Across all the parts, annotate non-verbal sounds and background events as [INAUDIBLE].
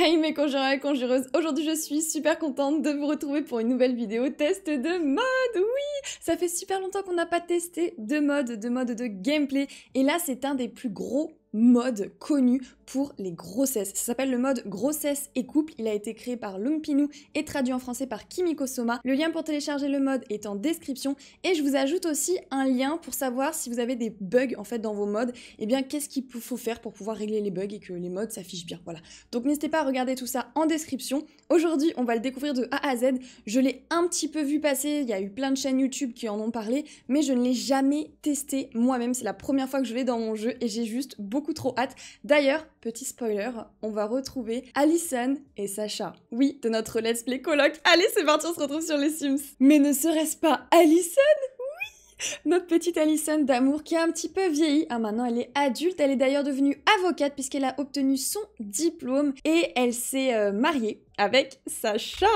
Hey mes conjureurs et conjureuses, aujourd'hui je suis super contente de vous retrouver pour une nouvelle vidéo test de mode, oui Ça fait super longtemps qu'on n'a pas testé de mode, de mode de gameplay, et là c'est un des plus gros mode connu pour les grossesses. Ça s'appelle le mode grossesse et couple. Il a été créé par Lumpinou et traduit en français par Kimiko Soma. Le lien pour télécharger le mode est en description et je vous ajoute aussi un lien pour savoir si vous avez des bugs en fait dans vos modes. Et eh bien qu'est-ce qu'il faut faire pour pouvoir régler les bugs et que les modes s'affichent bien. Voilà. Donc n'hésitez pas à regarder tout ça en description. Aujourd'hui, on va le découvrir de A à Z. Je l'ai un petit peu vu passer, il y a eu plein de chaînes YouTube qui en ont parlé, mais je ne l'ai jamais testé moi-même. C'est la première fois que je l'ai dans mon jeu et j'ai juste beaucoup trop hâte. D'ailleurs, petit spoiler, on va retrouver Allison et Sacha. Oui, de notre Let's Play colloque. Allez, c'est parti, on se retrouve sur les Sims. Mais ne serait-ce pas Allison notre petite Alison d'amour qui a un petit peu vieilli. Ah, maintenant, elle est adulte. Elle est d'ailleurs devenue avocate puisqu'elle a obtenu son diplôme et elle s'est euh, mariée avec Sacha.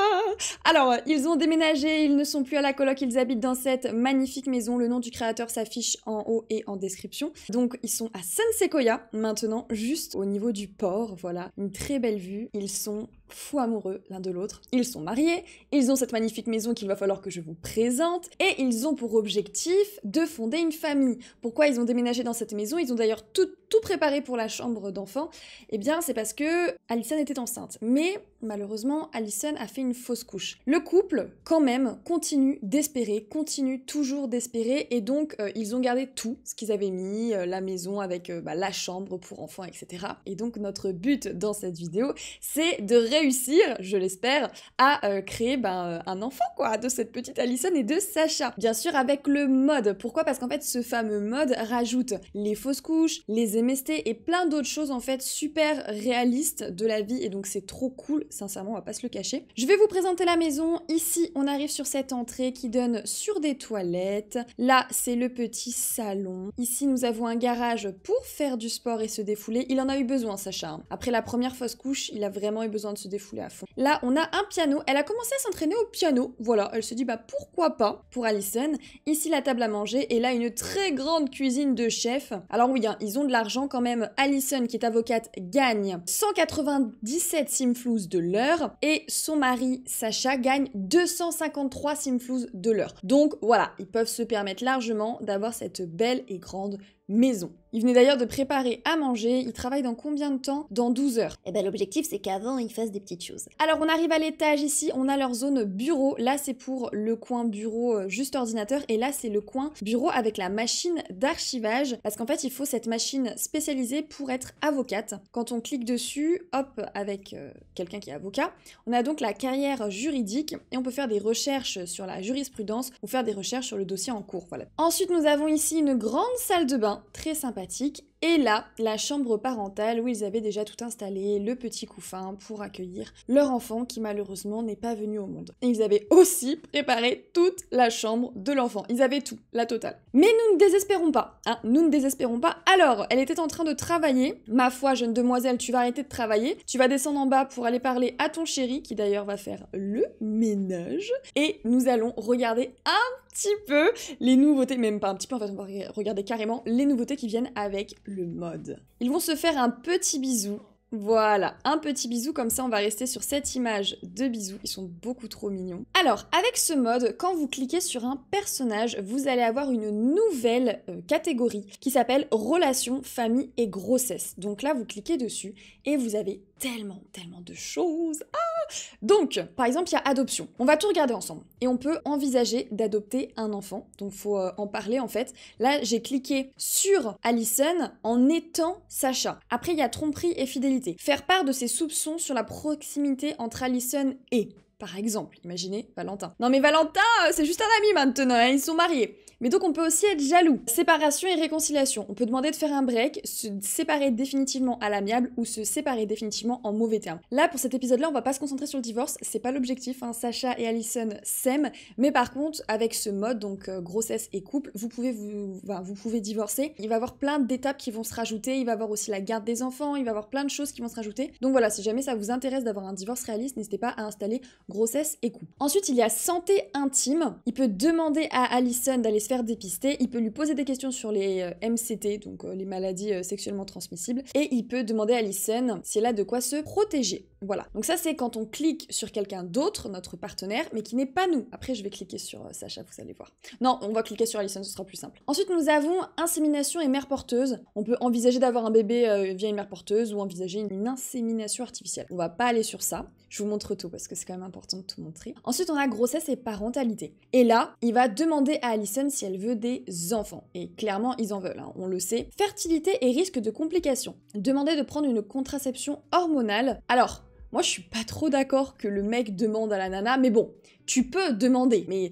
Alors, euh, ils ont déménagé, ils ne sont plus à la coloc, ils habitent dans cette magnifique maison. Le nom du créateur s'affiche en haut et en description. Donc, ils sont à San Sequoia maintenant, juste au niveau du port. Voilà, une très belle vue. Ils sont fou amoureux l'un de l'autre. Ils sont mariés, ils ont cette magnifique maison qu'il va falloir que je vous présente, et ils ont pour objectif de fonder une famille. Pourquoi ils ont déménagé dans cette maison Ils ont d'ailleurs toutes tout préparé pour la chambre d'enfant, et eh bien c'est parce que Alison était enceinte. Mais malheureusement, Alison a fait une fausse couche. Le couple, quand même, continue d'espérer, continue toujours d'espérer, et donc euh, ils ont gardé tout ce qu'ils avaient mis, euh, la maison avec euh, bah, la chambre pour enfants, etc. Et donc notre but dans cette vidéo, c'est de réussir, je l'espère, à créer ben, un enfant quoi, de cette petite Alison et de Sacha. Bien sûr avec le mode. Pourquoi Parce qu'en fait ce fameux mode rajoute les fausses couches, les MST et plein d'autres choses en fait super réalistes de la vie et donc c'est trop cool, sincèrement on va pas se le cacher. Je vais vous présenter la maison, ici on arrive sur cette entrée qui donne sur des toilettes, là c'est le petit salon, ici nous avons un garage pour faire du sport et se défouler, il en a eu besoin Sacha, après la première fausse couche il a vraiment eu besoin de se défouler à fond. Là on a un piano, elle a commencé à s'entraîner au piano, voilà, elle se dit bah pourquoi pas pour Allison, ici la table à manger et là une très grande cuisine de chef, alors oui hein, ils ont de l'argent quand même. Allison, qui est avocate, gagne 197 simflouz de l'heure et son mari, Sacha, gagne 253 simflouz de l'heure. Donc voilà, ils peuvent se permettre largement d'avoir cette belle et grande maison. Il venait d'ailleurs de préparer à manger, il travaille dans combien de temps Dans 12 heures. Et eh ben l'objectif c'est qu'avant il fasse des petites choses. Alors on arrive à l'étage ici, on a leur zone bureau, là c'est pour le coin bureau euh, juste ordinateur et là c'est le coin bureau avec la machine d'archivage parce qu'en fait il faut cette machine spécialisée pour être avocate. Quand on clique dessus, hop, avec euh, quelqu'un qui est avocat, on a donc la carrière juridique et on peut faire des recherches sur la jurisprudence ou faire des recherches sur le dossier en cours. Voilà. Ensuite nous avons ici une grande salle de bain très sympathique et là, la chambre parentale où ils avaient déjà tout installé, le petit couffin pour accueillir leur enfant qui malheureusement n'est pas venu au monde. Et ils avaient aussi préparé toute la chambre de l'enfant. Ils avaient tout, la totale. Mais nous ne désespérons pas, hein, nous ne désespérons pas. Alors, elle était en train de travailler. Ma foi, jeune demoiselle, tu vas arrêter de travailler. Tu vas descendre en bas pour aller parler à ton chéri, qui d'ailleurs va faire le ménage. Et nous allons regarder un petit peu les nouveautés, même pas un petit peu, en fait, on va regarder carrément les nouveautés qui viennent avec le le mode. Ils vont se faire un petit bisou. Voilà, un petit bisou, comme ça on va rester sur cette image de bisous, ils sont beaucoup trop mignons. Alors, avec ce mode, quand vous cliquez sur un personnage, vous allez avoir une nouvelle euh, catégorie qui s'appelle Relations, famille et grossesse. Donc là, vous cliquez dessus et vous avez tellement, tellement de choses. Ah Donc, par exemple, il y a adoption. On va tout regarder ensemble. Et on peut envisager d'adopter un enfant. Donc, faut euh, en parler en fait. Là, j'ai cliqué sur Allison en étant Sacha. Après, il y a tromperie et fidélité. Faire part de ses soupçons sur la proximité entre Allison et par exemple, imaginez Valentin. Non mais Valentin, c'est juste un ami maintenant, hein, ils sont mariés. Mais donc on peut aussi être jaloux. Séparation et réconciliation. On peut demander de faire un break, se séparer définitivement à l'amiable ou se séparer définitivement en mauvais termes. Là, pour cet épisode-là, on va pas se concentrer sur le divorce, c'est pas l'objectif. Hein. Sacha et Allison s'aiment, mais par contre, avec ce mode, donc euh, grossesse et couple, vous pouvez vous, vous pouvez divorcer. Il va y avoir plein d'étapes qui vont se rajouter. Il va y avoir aussi la garde des enfants. Il va y avoir plein de choses qui vont se rajouter. Donc voilà, si jamais ça vous intéresse d'avoir un divorce réaliste, n'hésitez pas à installer grossesse et couple. Ensuite, il y a santé intime. Il peut demander à Allison d'aller se dépister, il peut lui poser des questions sur les euh, MCT, donc euh, les maladies euh, sexuellement transmissibles, et il peut demander à Alison si elle a de quoi se protéger. Voilà. Donc ça c'est quand on clique sur quelqu'un d'autre, notre partenaire, mais qui n'est pas nous. Après je vais cliquer sur Sacha, vous allez voir. Non, on va cliquer sur Alison, ce sera plus simple. Ensuite nous avons insémination et mère porteuse. On peut envisager d'avoir un bébé via une mère porteuse ou envisager une insémination artificielle. On va pas aller sur ça. Je vous montre tout parce que c'est quand même important de tout montrer. Ensuite, on a grossesse et parentalité. Et là, il va demander à Alison si elle veut des enfants. Et clairement, ils en veulent, hein, on le sait. Fertilité et risque de complications. Demander de prendre une contraception hormonale. Alors, moi, je suis pas trop d'accord que le mec demande à la nana, mais bon, tu peux demander, mais...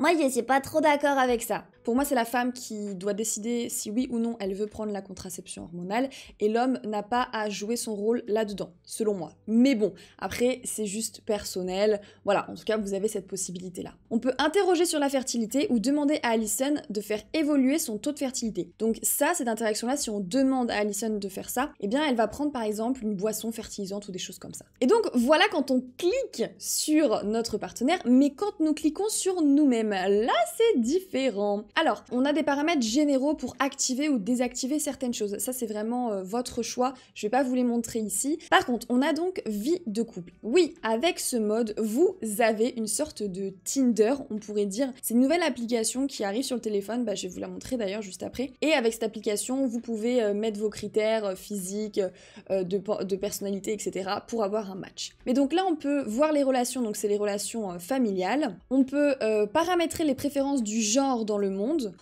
Moi, je suis pas trop d'accord avec ça. Pour moi, c'est la femme qui doit décider si oui ou non elle veut prendre la contraception hormonale et l'homme n'a pas à jouer son rôle là-dedans, selon moi. Mais bon, après, c'est juste personnel. Voilà, en tout cas, vous avez cette possibilité-là. On peut interroger sur la fertilité ou demander à Allison de faire évoluer son taux de fertilité. Donc ça, cette interaction-là, si on demande à Allison de faire ça, eh bien, elle va prendre par exemple une boisson fertilisante ou des choses comme ça. Et donc, voilà quand on clique sur notre partenaire, mais quand nous cliquons sur nous-mêmes, là, c'est différent. Alors, on a des paramètres généraux pour activer ou désactiver certaines choses. Ça, c'est vraiment euh, votre choix. Je vais pas vous les montrer ici. Par contre, on a donc vie de couple. Oui, avec ce mode, vous avez une sorte de Tinder, on pourrait dire. C'est une nouvelle application qui arrive sur le téléphone. Bah, je vais vous la montrer d'ailleurs juste après. Et avec cette application, vous pouvez euh, mettre vos critères euh, physiques, de, de, personnalité, etc. pour avoir un match. Mais donc là, on peut voir les relations. Donc, c'est les relations familiales. On peut paramétrer les préférences du genre dans le monde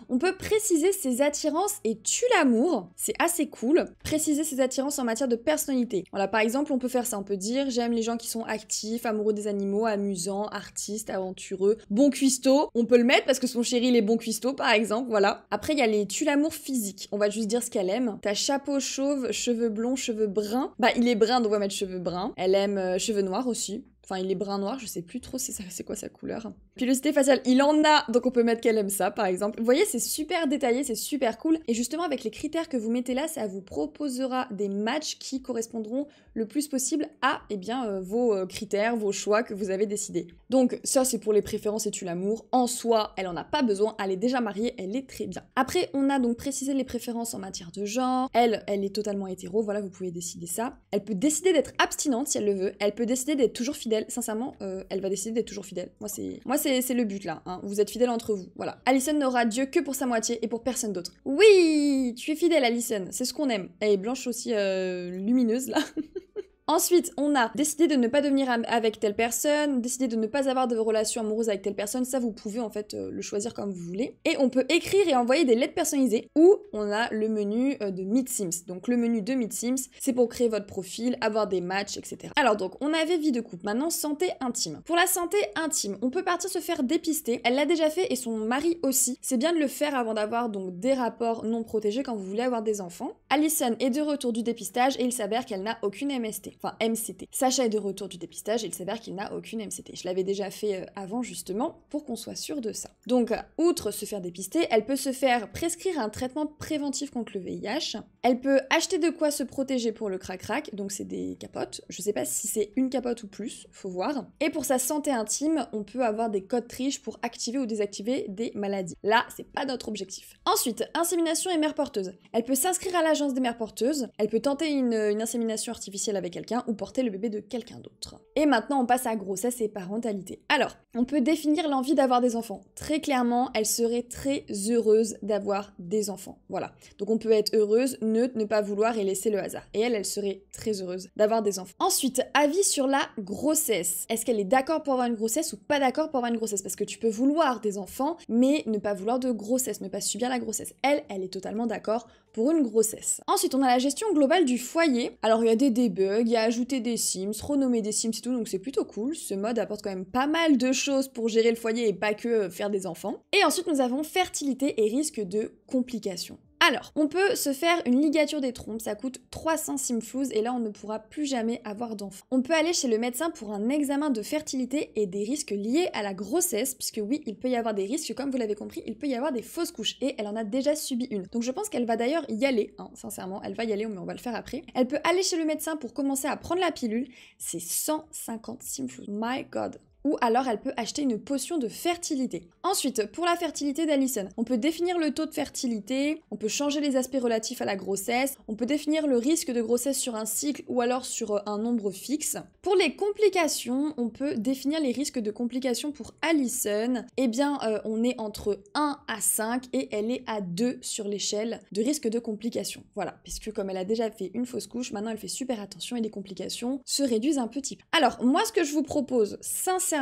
on peut préciser ses attirances et tue l'amour, c'est assez cool. Préciser ses attirances en matière de personnalité. Voilà, par exemple, on peut faire ça, on peut dire j'aime les gens qui sont actifs, amoureux des animaux, amusants, artistes, aventureux, bon cuistot. On peut le mettre parce que son chéri il est bon cuistot par exemple, voilà. Après il y a les tue l'amour physique, on va juste dire ce qu'elle aime. T'as chapeau chauve, cheveux blonds, cheveux bruns. Bah il est brun donc on va mettre cheveux bruns. Elle aime euh, cheveux noirs aussi. Enfin, il est brun noir, je sais plus trop c'est quoi sa couleur. Pilosité faciale, il en a, donc on peut mettre qu'elle aime ça, par exemple. Vous voyez, c'est super détaillé, c'est super cool. Et justement, avec les critères que vous mettez là, ça vous proposera des matchs qui correspondront le plus possible à eh bien, euh, vos euh, critères, vos choix que vous avez décidés. Donc ça, c'est pour les préférences et tu l'amour. En soi, elle en a pas besoin, elle est déjà mariée, elle est très bien. Après, on a donc précisé les préférences en matière de genre. Elle, elle est totalement hétéro, voilà, vous pouvez décider ça. Elle peut décider d'être abstinente si elle le veut. Elle peut décider d'être toujours fidèle. Sincèrement, euh, elle va décider d'être toujours fidèle. Moi, c'est c'est le but là. Hein. Vous êtes fidèles entre vous. Voilà. Alison n'aura Dieu que pour sa moitié et pour personne d'autre. Oui, tu es fidèle, Alison. C'est ce qu'on aime. Elle est blanche aussi euh, lumineuse là. [LAUGHS] Ensuite, on a décidé de ne pas devenir avec telle personne, décidé de ne pas avoir de relations amoureuses avec telle personne. Ça, vous pouvez en fait euh, le choisir comme vous voulez. Et on peut écrire et envoyer des lettres personnalisées ou on a le menu euh, de Meet Sims. Donc, le menu de Meet Sims, c'est pour créer votre profil, avoir des matchs, etc. Alors, donc, on avait vie de couple. Maintenant, santé intime. Pour la santé intime, on peut partir se faire dépister. Elle l'a déjà fait et son mari aussi. C'est bien de le faire avant d'avoir donc des rapports non protégés quand vous voulez avoir des enfants. Allison est de retour du dépistage et il s'avère qu'elle n'a aucune MST enfin MCT. Sacha est de retour du dépistage, il s'avère qu'il n'a aucune MCT. Je l'avais déjà fait euh, avant justement pour qu'on soit sûr de ça. Donc, euh, outre se faire dépister, elle peut se faire prescrire un traitement préventif contre le VIH. Elle peut acheter de quoi se protéger pour le crac-crac, donc c'est des capotes. Je sais pas si c'est une capote ou plus, faut voir. Et pour sa santé intime, on peut avoir des codes triches pour activer ou désactiver des maladies. Là, c'est pas notre objectif. Ensuite, insémination et mère porteuse. Elle peut s'inscrire à l'agence des mères porteuses. Elle peut tenter une, une insémination artificielle avec elle ou porter le bébé de quelqu'un d'autre. Et maintenant, on passe à grossesse et parentalité. Alors, on peut définir l'envie d'avoir des enfants. Très clairement, elle serait très heureuse d'avoir des enfants. Voilà. Donc on peut être heureuse, neutre, ne pas vouloir et laisser le hasard. Et elle, elle serait très heureuse d'avoir des enfants. Ensuite, avis sur la grossesse. Est-ce qu'elle est d'accord pour avoir une grossesse ou pas d'accord pour avoir une grossesse Parce que tu peux vouloir des enfants, mais ne pas vouloir de grossesse, ne pas subir la grossesse. Elle, elle est totalement d'accord pour une grossesse. Ensuite, on a la gestion globale du foyer. Alors, il y a des debugs, il y a ajouter des sims, renommer des sims et tout, donc c'est plutôt cool. Ce mode apporte quand même pas mal de choses pour gérer le foyer et pas que euh, faire des enfants. Et ensuite, nous avons fertilité et risque de complications. Alors, on peut se faire une ligature des trompes, ça coûte 300 simflouz et là on ne pourra plus jamais avoir d'enfant. On peut aller chez le médecin pour un examen de fertilité et des risques liés à la grossesse, puisque oui, il peut y avoir des risques, comme vous l'avez compris, il peut y avoir des fausses couches et elle en a déjà subi une. Donc je pense qu'elle va d'ailleurs y aller, hein, sincèrement, elle va y aller, mais on va le faire après. Elle peut aller chez le médecin pour commencer à prendre la pilule, c'est 150 simflouz. My god! ou alors elle peut acheter une potion de fertilité. Ensuite, pour la fertilité d'Alison, on peut définir le taux de fertilité, on peut changer les aspects relatifs à la grossesse, on peut définir le risque de grossesse sur un cycle ou alors sur euh, un nombre fixe. Pour les complications, on peut définir les risques de complications pour Alison. Eh bien, euh, on est entre 1 à 5 et elle est à 2 sur l'échelle de risque de complications. Voilà, puisque comme elle a déjà fait une fausse couche, maintenant elle fait super attention et les complications se réduisent un petit peu. Alors, moi ce que je vous propose sincèrement,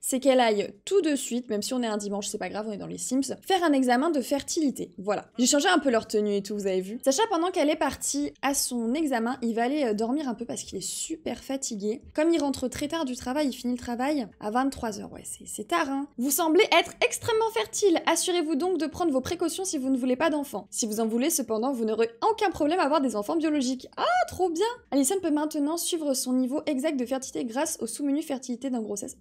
c'est qu'elle aille tout de suite, même si on est un dimanche, c'est pas grave, on est dans les Sims, faire un examen de fertilité. Voilà. J'ai changé un peu leur tenue et tout, vous avez vu. Sacha, pendant qu'elle est partie à son examen, il va aller euh, dormir un peu parce qu'il est super fatigué. Comme il rentre très tard du travail, il finit le travail à 23h. Ouais, c'est tard, hein. Vous semblez être extrêmement fertile. Assurez-vous donc de prendre vos précautions si vous ne voulez pas d'enfants. Si vous en voulez, cependant, vous n'aurez aucun problème à avoir des enfants biologiques. Ah, trop bien Alison peut maintenant suivre son niveau exact de fertilité grâce au sous-menu fertilité d'un grossesse.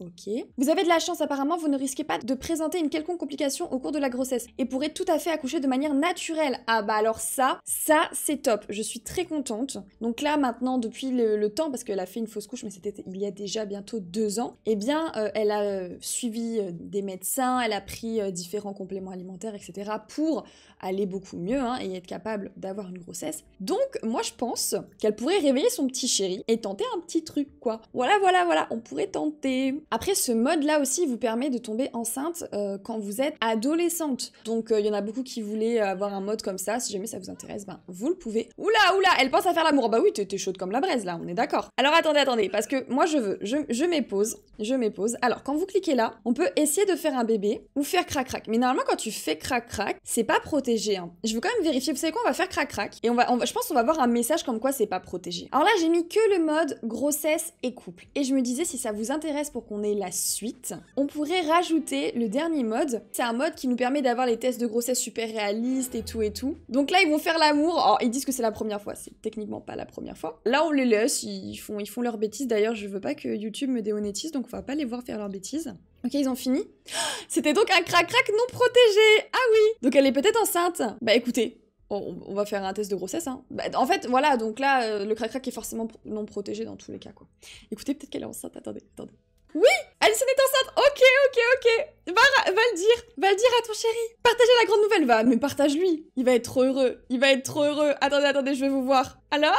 Vous avez de la chance, apparemment, vous ne risquez pas de présenter une quelconque complication au cours de la grossesse et pourrez tout à fait accoucher de manière naturelle. Ah bah alors ça, ça c'est top. Je suis très contente. Donc là, maintenant, depuis le, temps, parce qu'elle a fait une fausse couche, mais c'était il y a déjà bientôt deux ans, eh bien, euh, elle a euh, suivi euh, des médecins, elle a pris différents compléments alimentaires, etc. pour aller beaucoup mieux hein, et être capable d'avoir une grossesse. Donc, moi, je pense qu'elle pourrait réveiller son petit chéri et tenter un petit truc, quoi. Voilà, voilà, voilà, on pourrait tenter. Après, ce mode-là aussi vous permet de tomber enceinte euh, quand vous êtes adolescente. Donc, il euh, y en a beaucoup qui voulaient euh, avoir un mode comme ça. Si jamais ça vous intéresse, ben, vous le pouvez. Oula, oula, elle pense à faire l'amour. bah oui, t'es chaude comme la braise, là, on est d'accord. Alors, attendez, attendez, parce que moi, je veux, je, je m'épose, je m'épose. Alors, quand vous cliquez là, on peut essayer de faire un bébé ou faire crac-crac. Mais normalement, quand tu fais crac-crac, c'est pas protégé. Hein. Je veux quand même vérifier. Vous savez quoi On va faire crac-crac. Et on va, on va, je pense qu'on va avoir un message comme quoi c'est pas protégé. Alors là, j'ai mis que le mode grossesse et couple. Et je me disais, si ça vous intéresse pour qu'on on est la suite. On pourrait rajouter le dernier mode. C'est un mode qui nous permet d'avoir les tests de grossesse super réalistes et tout et tout. Donc là, ils vont faire l'amour. Oh, ils disent que c'est la première fois. C'est techniquement pas la première fois. Là, on les laisse. Ils font, ils font leurs bêtises. D'ailleurs, je veux pas que YouTube me démonétise, donc on va pas les voir faire leurs bêtises. Ok, ils ont fini. [GASPS] C'était donc un crac-crac non protégé. Ah oui Donc elle est peut-être enceinte. Bah écoutez, on, va faire un test de grossesse. Hein. Bah, en fait, voilà, donc là, euh, le crac-crac est forcément non protégé dans tous les cas. Quoi. Écoutez, peut-être qu'elle est enceinte. Attendez, attendez. Oui Alison est enceinte Ok, ok, ok va, va, le dire Va le dire à ton chéri Partagez la grande nouvelle Va, mais partage-lui Il va être trop heureux Il va être trop heureux Attendez, attendez, je vais vous voir. Alors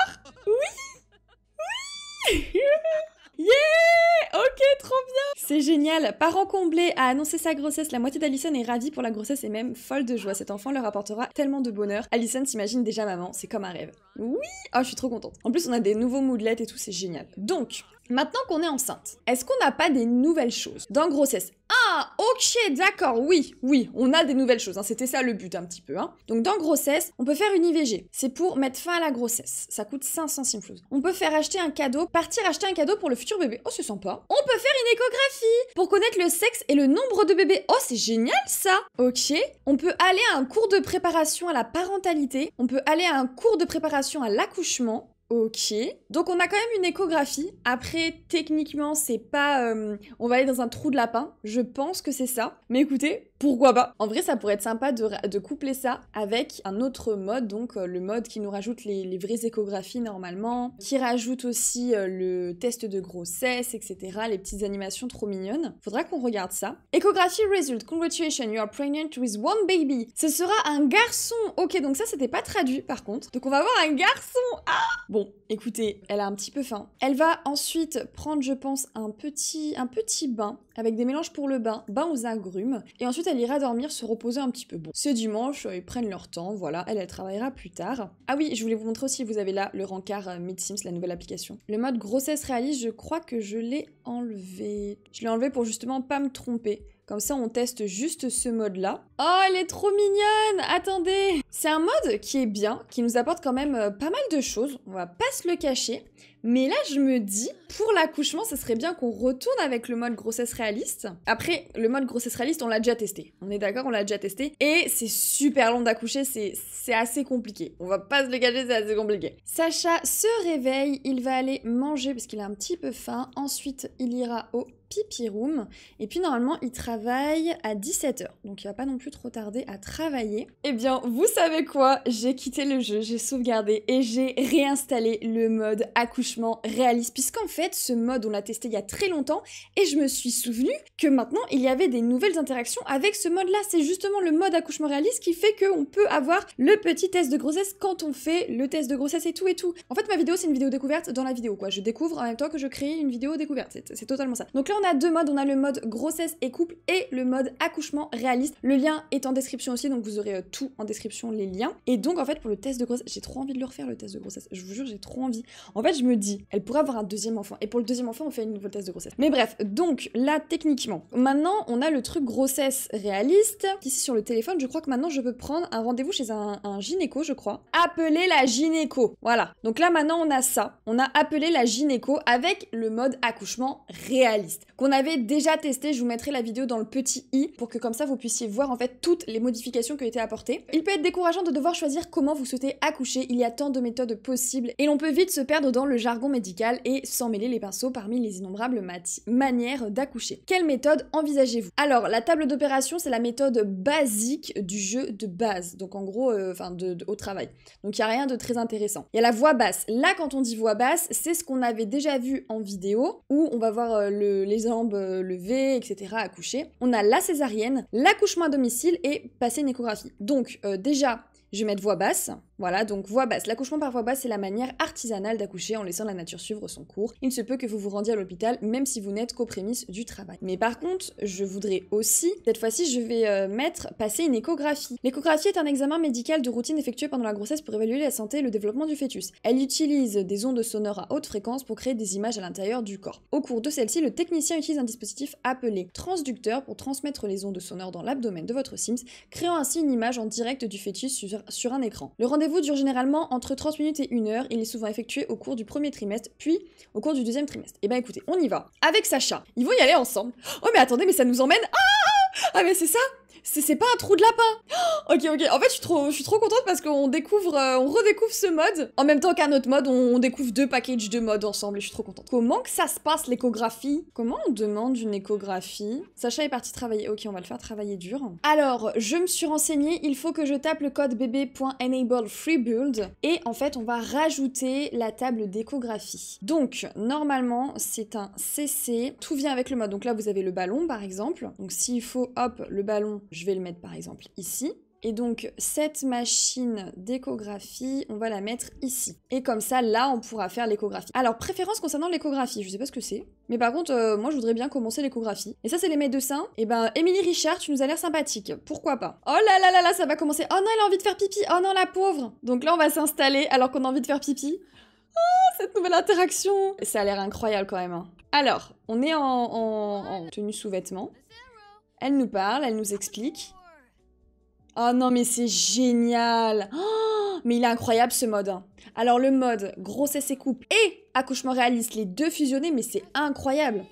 Oui Oui [LAUGHS] Yeah Ok, trop bien C'est génial Parent comblé a annoncé sa grossesse. La moitié d'Alison est ravie pour la grossesse et même folle de joie. Cet enfant leur apportera tellement de bonheur. Alison s'imagine déjà maman, c'est comme un rêve. Oui Oh, je suis trop contente. En plus, on a des nouveaux moodlets et tout, c'est génial. Donc, maintenant qu'on est enceinte, est-ce qu'on n'a pas des nouvelles choses dans grossesse 1 ah, ok, d'accord, oui, oui, on a des nouvelles choses. Hein, c'était ça le but un petit peu. Hein. Donc dans grossesse, on peut faire une IVG. C'est pour mettre fin à la grossesse. Ça coûte 500 simflouz. On peut faire acheter un cadeau, partir acheter un cadeau pour le futur bébé. Oh, c'est sympa. On peut faire une échographie pour connaître le sexe et le nombre de bébés. Oh, c'est génial ça. Ok. On peut aller à un cours de préparation à la parentalité. On peut aller à un cours de préparation à l'accouchement. Ok, donc on a quand même une échographie. Après, techniquement, c'est pas... Euh, on va aller dans un trou de lapin, je pense que c'est ça. Mais écoutez, pourquoi pas En vrai, ça pourrait être sympa de, coupler ça avec un autre mode, donc euh, le mode qui nous rajoute les, vraies échographies normalement, qui rajoute aussi euh, le test de grossesse, etc., les petites animations trop mignonnes. Faudra qu'on regarde ça. Échographie result, congratulations, you are pregnant with one baby. Ce sera un garçon. Ok, donc ça, c'était pas traduit par contre. Donc on va voir un garçon. Ah Bon, écoutez, elle a un petit peu faim. Elle va ensuite prendre, je pense, un petit, un petit bain avec des mélanges pour le bain, bain aux agrumes. Et ensuite, elle ira dormir, se reposer un petit peu. Bon, ce dimanche, euh, ils prennent leur temps, voilà, elle, elle travaillera plus tard. Ah oui, je voulais vous montrer aussi, vous avez là le rencard euh, MidSims, la nouvelle application. Le mode grossesse réaliste, je crois que je l'ai enlevé. Je l'ai enlevé pour justement pas me tromper. Comme ça, on teste juste ce mode-là. Oh, elle est trop mignonne Attendez C'est un mode qui est bien, qui nous apporte quand même euh, pas mal de choses. On va pas se le cacher. Mais là, je me dis, pour l'accouchement, ça serait bien qu'on retourne avec le mode grossesse réaliste. Après, le mode grossesse réaliste, on l'a déjà testé. On est d'accord, on l'a déjà testé. Et c'est super long d'accoucher, c'est assez compliqué. On va pas se le cacher, c'est assez compliqué. Sacha se réveille, il va aller manger parce qu'il a un petit peu faim. Ensuite, il ira au Pipi Room. Et puis normalement, il travaille à 17h, donc il va pas non plus trop tarder à travailler. et eh bien, vous savez quoi J'ai quitté le jeu, j'ai sauvegardé et j'ai réinstallé le mode accouchement réaliste, puisqu'en fait, ce mode, on l'a testé il y a très longtemps et je me suis souvenu que maintenant, il y avait des nouvelles interactions avec ce mode-là. C'est justement le mode accouchement réaliste qui fait qu'on peut avoir le petit test de grossesse quand on fait le test de grossesse et tout et tout. En fait, ma vidéo, c'est une vidéo découverte dans la vidéo, quoi. Je découvre en même temps que je crée une vidéo découverte. C'est totalement ça. Donc là, on a deux modes, on a le mode grossesse et couple et le mode accouchement réaliste. Le lien est en description aussi, donc vous aurez euh, tout en description, les liens. Et donc en fait pour le test de grossesse, j'ai trop envie de le refaire le test de grossesse, je vous jure j'ai trop envie. En fait je me dis, elle pourrait avoir un deuxième enfant et pour le deuxième enfant on fait une nouveau test de grossesse. Mais bref, donc là techniquement, maintenant on a le truc grossesse réaliste. Ici sur le téléphone, je crois que maintenant je peux prendre un rendez-vous chez un, un gynéco je crois. Appeler la gynéco, voilà. Donc là maintenant on a ça, on a appelé la gynéco avec le mode accouchement réaliste qu'on avait déjà testé. Je vous mettrai la vidéo dans le petit i pour que comme ça vous puissiez voir en fait toutes les modifications qui ont été apportées. Il peut être décourageant de devoir choisir comment vous souhaitez accoucher. Il y a tant de méthodes possibles et l'on peut vite se perdre dans le jargon médical et s'en mêler les pinceaux parmi les innombrables manières d'accoucher. Quelle méthode envisagez-vous Alors la table d'opération c'est la méthode basique du jeu de base. Donc en gros, euh, enfin de, au travail. Donc il n'y a rien de très intéressant. Il y a la voix basse. Là quand on dit voix basse, c'est ce qu'on avait déjà vu en vidéo où on va voir euh, le, les jambes euh, levées, etc., à coucher. On a la césarienne, l'accouchement à domicile et passer une échographie. Donc euh, déjà, je vais mettre voix basse, voilà, donc voix basse. L'accouchement par voix basse, c'est la manière artisanale d'accoucher en laissant la nature suivre son cours. Il se peut que vous vous rendiez à l'hôpital, même si vous n'êtes qu'aux prémices du travail. Mais par contre, je voudrais aussi, cette fois-ci, je vais euh, mettre passer une échographie. L'échographie est un examen médical de routine effectué pendant la grossesse pour évaluer la santé et le développement du fœtus. Elle utilise des ondes sonores à haute fréquence pour créer des images à l'intérieur du corps. Au cours de celle-ci, le technicien utilise un dispositif appelé transducteur pour transmettre les ondes sonores dans l'abdomen de votre Sims, créant ainsi une image en direct du fœtus sur, un écran. Le dure généralement entre 30 minutes et 1 heure. Il est souvent effectué au cours du premier trimestre, puis au cours du deuxième trimestre. Et eh ben écoutez, on y va. Avec Sacha, ils vont y aller ensemble. Oh mais attendez, mais ça nous emmène. Ah, ah, ah, ah mais c'est ça c'est pas un trou de lapin [GASPS] Ok, ok. En fait, je suis trop, je suis trop contente parce qu'on découvre, euh, on redécouvre ce mode. En même temps qu'un autre mode, on, découvre deux packages de modes ensemble et je suis trop contente. Comment que ça se passe, l'échographie Comment on demande une échographie Sacha est parti travailler. Ok, on va le faire travailler dur. Alors, je me suis renseignée. Il faut que je tape le code BB.enableFreeBuild. build et en fait, on va rajouter la table d'échographie. Donc, normalement, c'est un CC. Tout vient avec le mode. Donc là, vous avez le ballon, par exemple. Donc s'il faut, hop, le ballon, je vais le mettre par exemple ici. Et donc cette machine d'échographie, on va la mettre ici. Et comme ça, là, on pourra faire l'échographie. Alors, préférence concernant l'échographie, je sais pas ce que c'est. Mais par contre, euh, moi, je voudrais bien commencer l'échographie. Et ça, c'est les médecins. Et ben, Émilie Richard, tu nous as l'air sympathique. Pourquoi pas Oh là là là là, ça va commencer. Oh non, elle a envie de faire pipi. Oh non, la pauvre. Donc là, on va s'installer alors qu'on a envie de faire pipi. Oh, cette nouvelle interaction Ça a l'air incroyable quand même. Hein. Alors, on est en, en tenue sous-vêtements. Elle nous parle, elle nous explique. Oh non, mais c'est génial oh, Mais il est incroyable ce mode. Hein. Alors le mode grossesse et coupe et accouchement réaliste, les deux fusionnés, mais c'est incroyable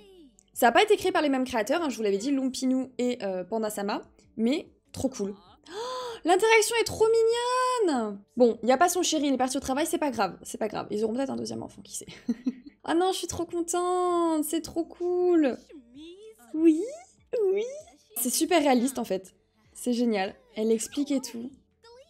Ça n'a pas été créé par les mêmes créateurs, hein, je vous l'avais dit, Lumpinou et euh, Pandasama, mais trop cool. Oh, l'interaction est trop mignonne Bon, il n'y a pas son chéri, il est parti au travail, c'est pas grave, c'est pas grave. Ils auront peut-être un deuxième enfant, qui sait. [LAUGHS] Ah oh non, je suis trop contente, c'est trop cool Oui, oui c'est super réaliste en fait. C'est génial. Elle explique tout.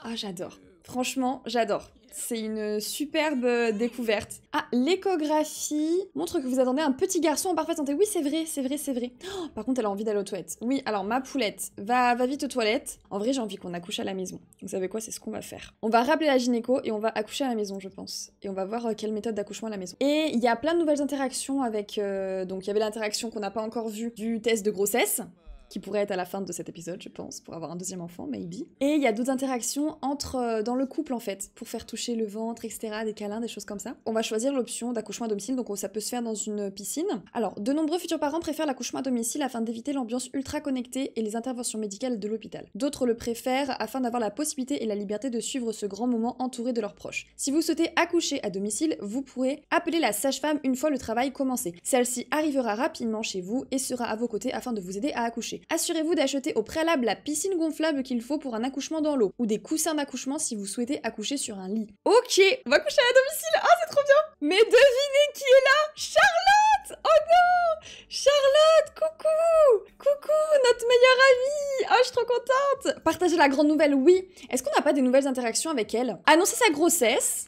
Ah, j'adore. Franchement, j'adore. C'est une superbe découverte. Ah, l'échographie montre que vous attendez un petit garçon en parfaite santé. Oui, c'est vrai, c'est vrai, c'est vrai. Oh, par contre, elle a envie d'aller aux toilettes. Oui, alors ma poulette, va, va vite aux toilettes. En vrai, j'ai envie qu'on accouche à la maison. Vous savez quoi, c'est ce qu'on va faire. On va rappeler la gynéco et on va accoucher à la maison, je pense. Et on va voir euh, quelle méthode d'accouchement à la maison. Et il y a plein de nouvelles interactions avec... Euh, donc, il y avait l'interaction qu'on n'a pas encore vue du test de grossesse qui pourrait être à la fin de cet épisode, je pense, pour avoir un deuxième enfant, maybe. Et il y a d'autres interactions entre euh, dans le couple en fait, pour faire toucher le ventre, etc., des câlins, des choses comme ça. On va choisir l'option d'accouchement à domicile, donc ça peut se faire dans une piscine. Alors, de nombreux futurs parents préfèrent l'accouchement à domicile afin d'éviter l'ambiance ultra connectée et les interventions médicales de l'hôpital. D'autres le préfèrent afin d'avoir la possibilité et la liberté de suivre ce grand moment entouré de leurs proches. Si vous souhaitez accoucher à domicile, vous pourrez appeler la sage-femme une fois le travail commencé. Celle-ci arrivera rapidement chez vous et sera à vos côtés afin de vous aider à accoucher. Assurez-vous d'acheter au préalable la piscine gonflable qu'il faut pour un accouchement dans l'eau, ou des coussins d'accouchement si vous souhaitez accoucher sur un lit. Ok, on va coucher à domicile, ah oh, c'est trop bien Mais devinez qui est là Charlotte Oh non Charlotte, coucou Coucou, notre meilleure amie Oh, je suis trop contente Partagez la grande nouvelle, oui Est-ce qu'on n'a pas des nouvelles interactions avec elle Annoncer sa grossesse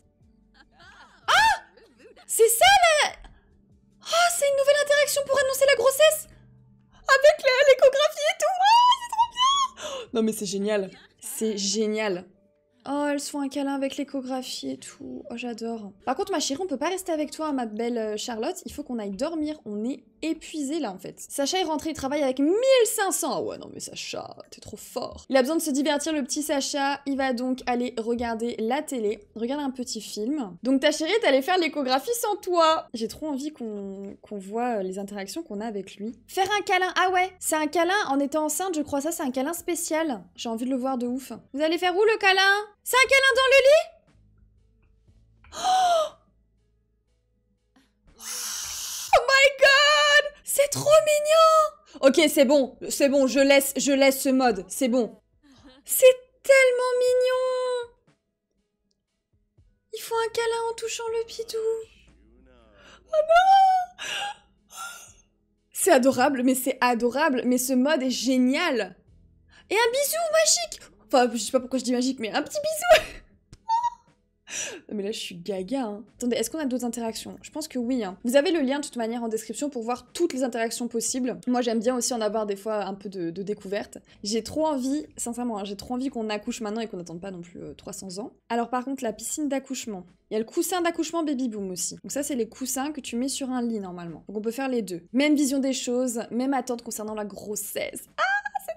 Ah C'est ça la... Oh, c'est une nouvelle interaction pour annoncer la grossesse avec l'échographie et tout. Ah, c'est trop bien Non, mais c'est génial. C'est génial. Oh, elles se font un câlin avec l'échographie et tout. Oh, j'adore. Par contre, ma chérie, on peut pas rester avec toi, ma belle euh, Charlotte. Il faut qu'on aille dormir. On est épuisé là en fait. Sacha est rentré, il travaille avec 1500. Ah ouais, non mais Sacha, t'es trop fort. Il a besoin de se divertir, le petit Sacha. Il va donc aller regarder la télé, regarder un petit film. Donc ta chérie t'allais faire l'échographie sans toi. J'ai trop envie qu'on voit euh, les interactions qu'on a avec lui. Faire un câlin, ah ouais, c'est un câlin en étant enceinte, je crois ça, c'est un câlin spécial. J'ai envie de le voir de ouf. Vous allez faire où le câlin C'est un câlin dans le lit Oh trop mignon Ok, c'est bon, c'est bon, je laisse, je laisse ce mode, c'est bon. C'est tellement mignon Il faut un câlin en touchant le pitou. Oh non C'est adorable, mais c'est adorable, mais ce mode est génial Et un bisou magique Enfin, je sais pas pourquoi je dis magique, mais un petit bisou mais là je suis gaga. Hein. Attendez, est-ce qu'on a d'autres interactions Je pense que oui. Hein. Vous avez le lien de toute manière en description pour voir toutes les interactions possibles. Moi j'aime bien aussi en avoir des fois un peu de, découverte. J'ai trop envie, sincèrement, hein, j'ai trop envie qu'on accouche maintenant et qu'on n'attende pas non plus 300 euh, ans. Alors par contre la piscine d'accouchement. Il y a le coussin d'accouchement baby boom aussi. Donc ça c'est les coussins que tu mets sur un lit normalement. Donc on peut faire les deux. Même vision des choses, même attente concernant la grossesse. Ah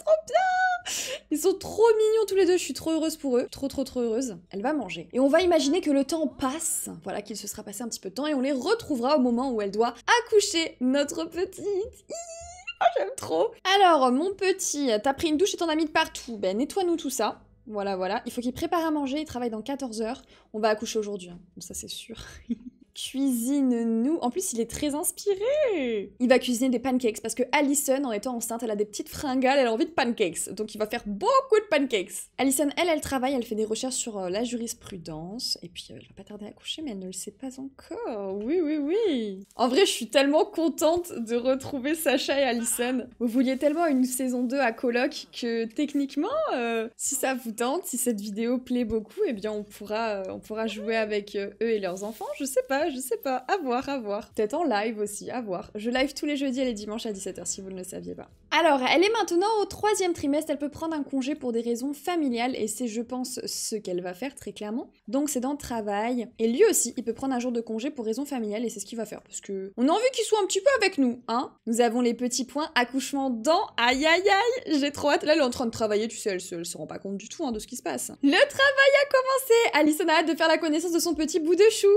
trop bien Ils sont trop mignons tous les deux, je suis trop heureuse pour eux. Trop, trop, trop heureuse. Elle va manger. Et on va imaginer que le temps passe, voilà, qu'il se sera passé un petit peu de temps, et on les retrouvera au moment où elle doit accoucher notre petite. Oh, j'aime trop Alors, mon petit, t'as pris une douche et t'en as mis de partout. Ben, nettoie-nous tout ça. Voilà, voilà. Il faut qu'il prépare à manger, il travaille dans 14 heures. On va accoucher aujourd'hui, hein. ça c'est sûr. [LAUGHS] cuisine-nous. En plus, il est très inspiré. Il va cuisiner des pancakes parce que Allison, en étant enceinte, elle a des petites fringales, elle a envie de pancakes. Donc il va faire beaucoup de pancakes. Allison, elle, elle travaille, elle fait des recherches sur euh, la jurisprudence. Et puis, euh, elle va pas tarder à coucher, mais elle ne le sait pas encore. Oui, oui, oui. En vrai, je suis tellement contente de retrouver Sacha et Allison. Vous vouliez tellement une saison 2 à coloc que techniquement, euh, si ça vous tente, si cette vidéo plaît beaucoup, eh bien, on pourra, on pourra jouer avec eux et leurs enfants. Je sais pas je sais pas. À voir, à voir. Peut-être en live aussi, à voir. Je live tous les jeudis et les dimanches à 17h si vous ne le saviez pas. Alors, elle est maintenant au troisième trimestre, elle peut prendre un congé pour des raisons familiales et c'est, je pense, ce qu'elle va faire très clairement. Donc, c'est dans le travail. Et lui aussi, il peut prendre un jour de congé pour raisons familiales et c'est ce qu'il va faire parce que on a envie qu'il soit un petit peu avec nous, hein. Nous avons les petits points accouchement dans. Aïe aïe aïe, j'ai trop hâte. Là, elle est en train de travailler, tu sais, elle se, se rend pas compte du tout hein, de ce qui se passe. Le travail a commencé. Alison a hâte de faire la connaissance de son petit bout de chou.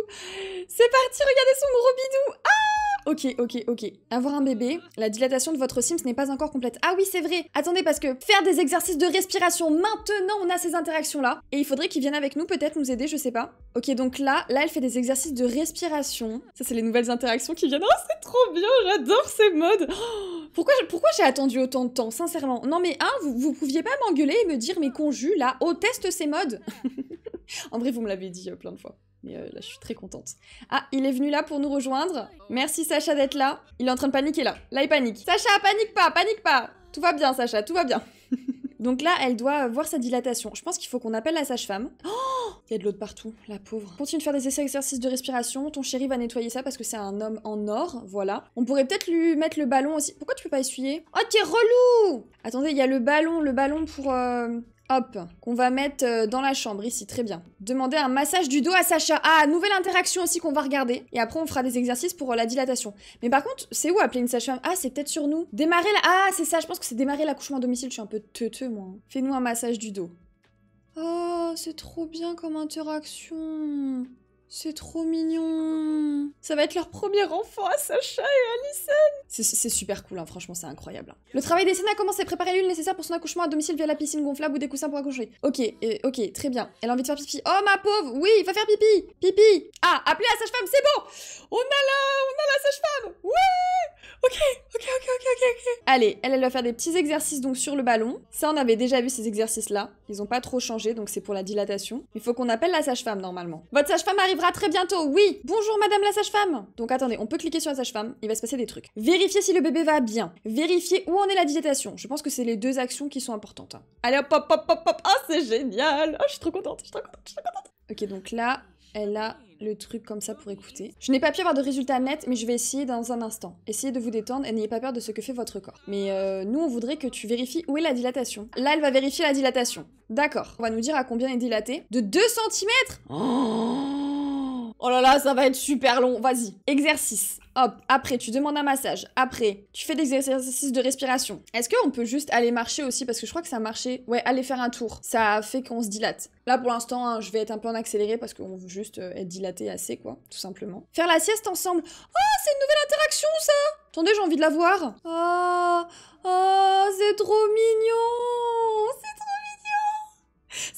C'est parti, regardez son gros bidou. Ah ok, ok, ok. Avoir un bébé, la dilatation de votre Sims n'est pas encore complète. Ah oui, c'est vrai Attendez, parce que faire des exercices de respiration, maintenant on a ces interactions-là, et il faudrait qu'il vienne avec nous, peut-être nous aider, je sais pas. Ok, donc là, là, elle fait des exercices de respiration. Ça, c'est les nouvelles interactions qui viennent. Oh, c'est trop bien J'adore ces modes oh, Pourquoi, pourquoi j'ai attendu autant de temps, sincèrement Non mais, hein, vous, vous pouviez pas m'engueuler et me dire, mes conjus, là, oh, test ces modes [LAUGHS] en vrai, vous me l'avez dit euh, plein de fois. Mais euh, là, je suis très contente. Ah, il est venu là pour nous rejoindre. Merci Sacha d'être là. Il est en train de paniquer là. Là, il panique. Sacha, panique pas, panique pas. Tout va bien, Sacha, tout va bien. [LAUGHS] Donc là, elle doit voir sa dilatation. Je pense qu'il faut qu'on appelle la sage-femme. Oh Il y a de l'eau de partout, la pauvre. Continue de faire des essais exercices de respiration. Ton chéri va nettoyer ça parce que c'est un homme en or, voilà. On pourrait peut-être lui mettre le ballon aussi. Pourquoi tu peux pas essuyer Oh, t'es relou Attendez, il y a le ballon, le ballon pour... Euh, Hop, qu'on va mettre euh, dans la chambre ici, très bien. Demander un massage du dos à Sacha. Ah, nouvelle interaction aussi qu'on va regarder. Et après, on fera des exercices pour euh, la dilatation. Mais par contre, c'est où appeler une Sacha Ah, c'est peut-être sur nous. Démarrer la... Ah, c'est ça, je pense que c'est démarrer l'accouchement à domicile. Je suis un peu teuteux, moi. Fais-nous un massage du dos. Oh, c'est trop bien comme interaction. C'est trop mignon. Ça va être leur premier enfant à Sacha et Alison. C'est super cool, hein. franchement, c'est incroyable. Hein. Le travail des scènes a commencé. Préparer l'huile nécessaire pour son accouchement à domicile via la piscine gonflable ou des coussins pour accoucher. Ok, ok, très bien. Elle a envie de faire pipi. Oh ma pauvre, oui, il va faire pipi. Pipi. Ah, appelez la sage-femme, c'est bon. On a la, on a la sage-femme. Oui Ok, ok, ok, ok, ok, Allez, elle, elle va faire des petits exercices donc sur le ballon. Ça, on avait déjà vu ces exercices-là. Ils ont pas trop changé, donc c'est pour la dilatation. Il faut qu'on appelle la sage-femme normalement. Votre sage-femme arrivera très bientôt, oui Bonjour madame la sage-femme Donc attendez, on peut cliquer sur la sage-femme, il va se passer des trucs. Vérifier si le bébé va bien, vérifier où en est la dilatation. Je pense que c'est les deux actions qui sont importantes. Hein. Allez hop hop hop hop hop Ah oh, c'est génial Oh je suis trop contente, je suis trop contente, je suis trop contente Ok donc là, elle a le truc comme ça pour écouter. Je n'ai pas pu avoir de résultat net, mais je vais essayer dans un instant. Essayez de vous détendre et n'ayez pas peur de ce que fait votre corps. Mais euh, nous, on voudrait que tu vérifies où est la dilatation. Là, elle va vérifier la dilatation. D'accord. On va nous dire à combien est dilatée. De 2 cm Oh là là, ça va être super long. Vas-y. Exercice. Hop, après tu demandes un massage, après tu fais des exercices de respiration. Est-ce qu'on peut juste aller marcher aussi parce que je crois que ça marché. Ouais, aller faire un tour, ça fait qu'on se dilate. Là pour l'instant, hein, je vais être un peu en accéléré parce qu'on veut juste euh, être dilaté assez quoi, tout simplement. Faire la sieste ensemble. Oh, c'est une nouvelle interaction ça. Attendez, j'ai envie de la voir. Ah, oh, c'est trop mignon. C'est trop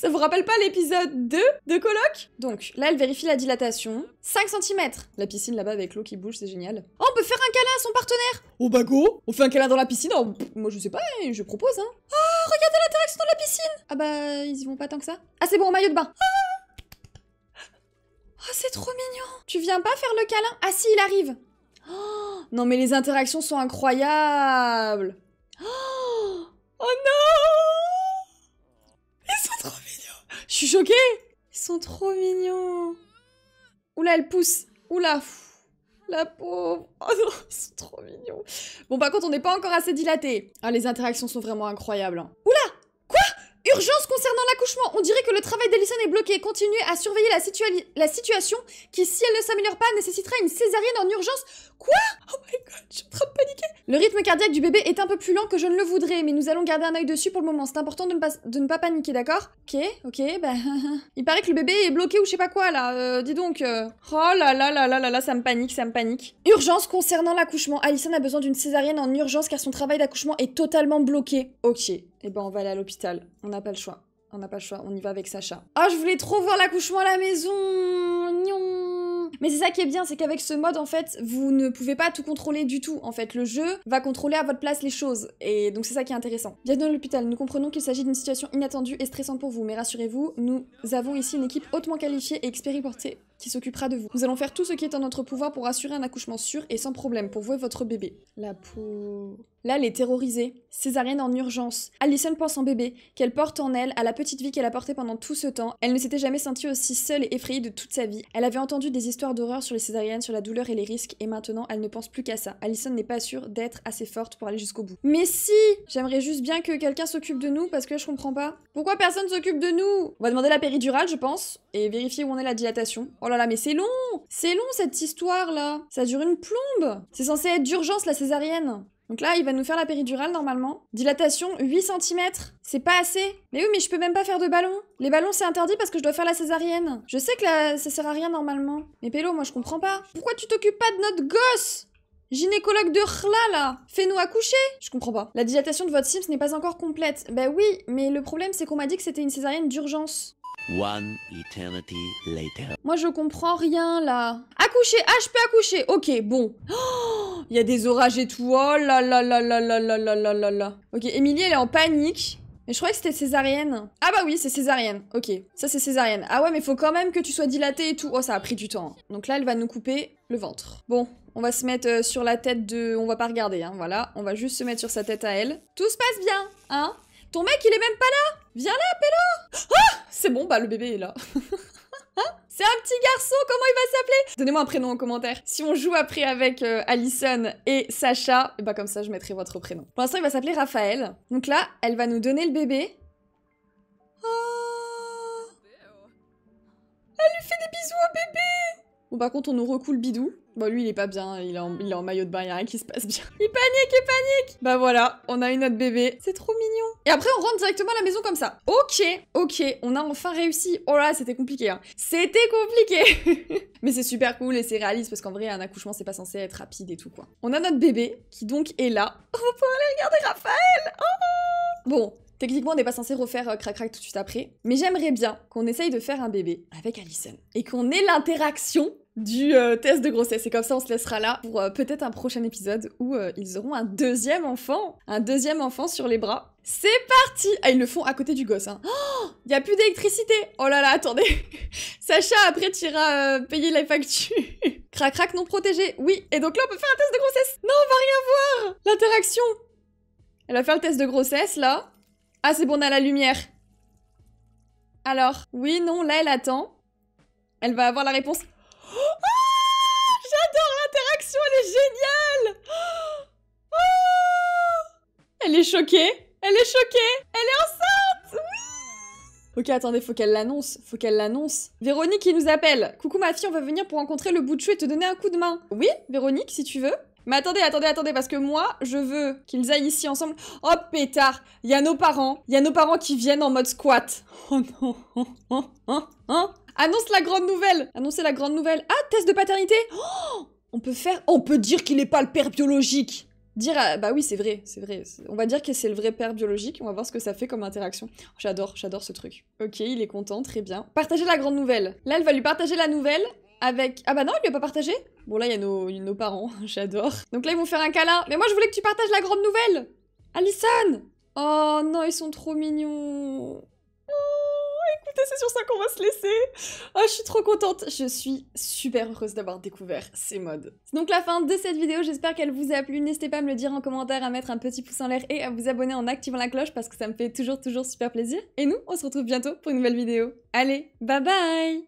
vous vous rappelle pas l'épisode 2 de Coloc Donc, là, elle vérifie la dilatation. 5 cm La piscine là-bas avec l'eau qui bouge, c'est génial. Oh, on peut faire un câlin à son partenaire Oh bah go On fait un câlin dans la piscine oh, Moi, je sais pas, hein, je propose, hein. Oh, ah, regardez l'interaction dans la piscine Ah bah, ils y vont pas tant que ça. Ah, c'est bon, maillot de bain Ah Oh, c'est trop mignon Tu viens pas faire le câlin Ah si, il arrive oh, Non mais les interactions sont incroyables oh, oh non je suis choquée Ils sont trop mignons Oula, elle pousse Oula la pauvre [LAUGHS] Oh non, ils sont trop mignons Bon, par contre, on n'est pas encore assez dilaté. Ah, les interactions sont vraiment incroyables. Hein. Oula Quoi Urgence concernant l'accouchement On dirait que le travail d'Ellison est bloqué. Continuez à surveiller la, la situation qui, si elle ne s'améliore pas, nécessitera une césarienne en urgence. Quoi Oh my god, je suis en train de paniquer Le rythme cardiaque du bébé est un peu plus lent que je ne le voudrais, mais nous allons garder un œil dessus pour le moment. C'est important de ne pas, de ne pas paniquer, d'accord Ok, ok, bah... [LAUGHS] Il paraît que le bébé est bloqué ou je sais pas quoi, là. Euh, dis donc... Euh, oh là là là là là là, ça me panique, ça me panique. Urgence concernant l'accouchement. Alison a besoin d'une césarienne en urgence car son travail d'accouchement est totalement bloqué. Ok, et eh ben on va aller à l'hôpital. On n'a pas le choix. On n'a pas le choix, on y va avec Sacha. Ah, oh, je voulais trop voir l'accouchement à la maison mais c'est ça qui est bien, c'est qu'avec ce mode, en fait, vous ne pouvez pas tout contrôler du tout. En fait, le jeu va contrôler à votre place les choses. Et donc, c'est ça qui est intéressant. Bienvenue à l'hôpital. Nous comprenons qu'il s'agit d'une situation inattendue et stressante pour vous. Mais rassurez-vous, nous avons ici une équipe hautement qualifiée et expérimentée qui s'occupera de vous. Nous allons faire tout ce qui est en notre pouvoir pour assurer un accouchement sûr et sans problème pour vous et votre bébé. La peau... Là, elle est terrorisée. Césarienne en urgence. Allison pense en bébé, qu'elle porte en elle, à la petite vie qu'elle a portée pendant tout ce temps. Elle ne s'était jamais sentie aussi seule et effrayée de toute sa vie. Elle avait entendu des histoires d'horreur sur les césariennes, sur la douleur et les risques, et maintenant, elle ne pense plus qu'à ça. Allison n'est pas sûre d'être assez forte pour aller jusqu'au bout. Mais si J'aimerais juste bien que quelqu'un s'occupe de nous, parce que je comprends pas. Pourquoi personne s'occupe de nous On va demander la péridurale, je pense, et vérifier où on est la dilatation. Oh là là, mais c'est long C'est long, cette histoire-là Ça dure une plombe C'est censé être d'urgence, la césarienne donc là, il va nous faire la péridurale normalement. Dilatation 8 cm. C'est pas assez. Mais oui, mais je peux même pas faire de ballon. Les ballons, c'est interdit parce que je dois faire la césarienne. Je sais que ça ça sert à rien normalement. Mais Pélo, moi je comprends pas. Pourquoi tu t'occupes pas de notre gosse Gynécologue de Hla, là Fais-nous accoucher Je comprends pas. La dilatation de votre Sims n'est pas encore complète. Bah oui, mais le problème c'est qu'on m'a dit que c'était une césarienne d'urgence. Moi je comprends rien là. Accoucher, ah je peux accoucher. Ok, bon. Il oh, y a des orages et tout. Oh là là là là là là là là là Ok, Emilie elle est en panique. Mais je croyais que c'était césarienne. Ah bah oui, c'est césarienne. Ok, ça c'est césarienne. Ah ouais, mais faut quand même que tu sois dilatée et tout. Oh, ça a pris du temps. Donc là, elle va nous couper le ventre. Bon, on va se mettre euh, sur la tête de... On va pas regarder, hein, voilà. On va juste se mettre sur sa tête à elle. Tout se passe bien, hein Ton mec, il est même pas là Viens là, Pélo Ah C'est bon, bah le bébé est là. [LAUGHS] C'est un petit garçon, comment il va s'appeler Donnez-moi un prénom en commentaire. Si on joue après avec euh, Alison et Sacha, et eh bah ben, comme ça je mettrai votre prénom. Pour l'instant il va s'appeler Raphaël. Donc là, elle va nous donner le bébé. Oh Elle lui fait des bisous au bébé Bon par contre on nous recoule bidou. Bon lui il est pas bien, il est en, il en maillot de bain, y'a rien qui se passe bien. [LAUGHS] Il panique, il panique Bah voilà, on a eu notre bébé. C'est trop mignon. Et après on rentre directement à la maison comme ça. Ok, ok, on a enfin réussi. Oh là c'était compliqué hein. C'était compliqué [LAUGHS] Mais c'est super cool et c'est réaliste parce qu'en vrai un accouchement c'est pas censé être rapide et tout quoi. On a notre bébé qui donc est là. On va pouvoir aller regarder Raphaël oh Bon, Techniquement, on n'est pas censé refaire euh, Crac Crac tout de suite après, mais j'aimerais bien qu'on essaye de faire un bébé avec Alison et qu'on ait l'interaction du euh, test de grossesse. Et comme ça, on se laissera là pour euh, peut-être un prochain épisode où ils auront un deuxième enfant, un deuxième enfant sur les bras. C'est parti Ah, ils le font à côté du gosse. Hein. Oh Il n'y a plus d'électricité Oh là là, attendez [LAUGHS] Sacha, après, tu iras payer la facture. [LAUGHS] crac crac non protégé, oui. Et donc là, on peut faire un test de grossesse. Non, on va rien voir L'interaction Elle va faire le test de grossesse, là. Ah, c'est bon, on a la lumière. Alors, oui, non, là, elle attend. Elle va avoir la réponse. Oh, j'adore l'interaction, elle est géniale oh, Elle est choquée Elle est choquée Elle est enceinte Oui Ok, attendez, faut qu'elle l'annonce, faut qu'elle l'annonce. Véronique, il nous appelle. Coucou ma fille, on va venir pour rencontrer le bout et te donner un coup de main. Oui, Véronique, si tu veux. Mais attendez, attendez, attendez, parce que moi, je veux qu'ils aillent ici ensemble. Oh pétard, il y a nos parents, il y a nos parents qui viennent en mode squat. [LAUGHS] Oh non, Hein [LAUGHS] Hein Annonce la grande nouvelle Annoncez la grande nouvelle. Ah, test de paternité [GASPS] On peut faire... On peut dire qu'il n'est pas le père biologique Dire... Bah oui, c'est vrai, c'est vrai. On va dire que c'est le vrai père biologique. On va voir ce que ça fait comme interaction. J'adore, j'adore ce truc. Ok, il est content, très bien. Partagez la grande nouvelle. Là, elle va lui partager la nouvelle avec... Ah bah non, il lui a pas partagé Bon là, il y a nos, parents, [LAUGHS] j'adore. Donc là, ils vont faire un câlin. Mais moi, je voulais que tu partages la grande nouvelle Alison Oh non, ils sont trop mignons oh, Écoutez, c'est sur ça qu'on va se laisser oh, je suis trop contente Je suis super heureuse d'avoir découvert ces modes. donc la fin de cette vidéo, j'espère qu'elle vous a plu. N'hésitez pas à me le dire en commentaire, à mettre un petit pouce en l'air et à vous abonner en activant la cloche parce que ça me fait toujours toujours super plaisir. Et nous, on se retrouve bientôt pour une nouvelle vidéo. Allez, bye bye